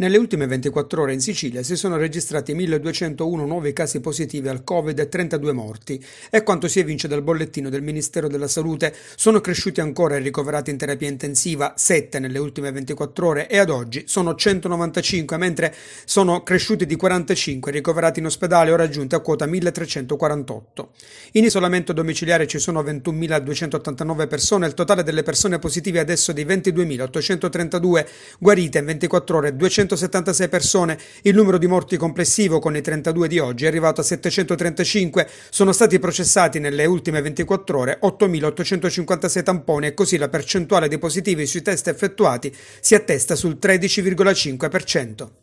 Nelle ultime 24 ore in Sicilia si sono registrati 1201 nuovi casi positivi al Covid e 32 morti. È quanto si evince dal bollettino del Ministero della Salute. Sono cresciuti ancora i ricoverati in terapia intensiva 7 nelle ultime 24 ore e ad oggi sono 195, mentre sono cresciuti di 45 ricoverati in ospedale, ora giunti a quota 1348. In isolamento domiciliare ci sono 21.289 persone, il totale delle persone positive adesso è di 22.832, guarite in 24 ore 200 276 persone. Il numero di morti complessivo, con i 32 di oggi, è arrivato a 735. Sono stati processati nelle ultime 24 ore 8.856 tamponi e così la percentuale dei positivi sui test effettuati si attesta sul 13,5%.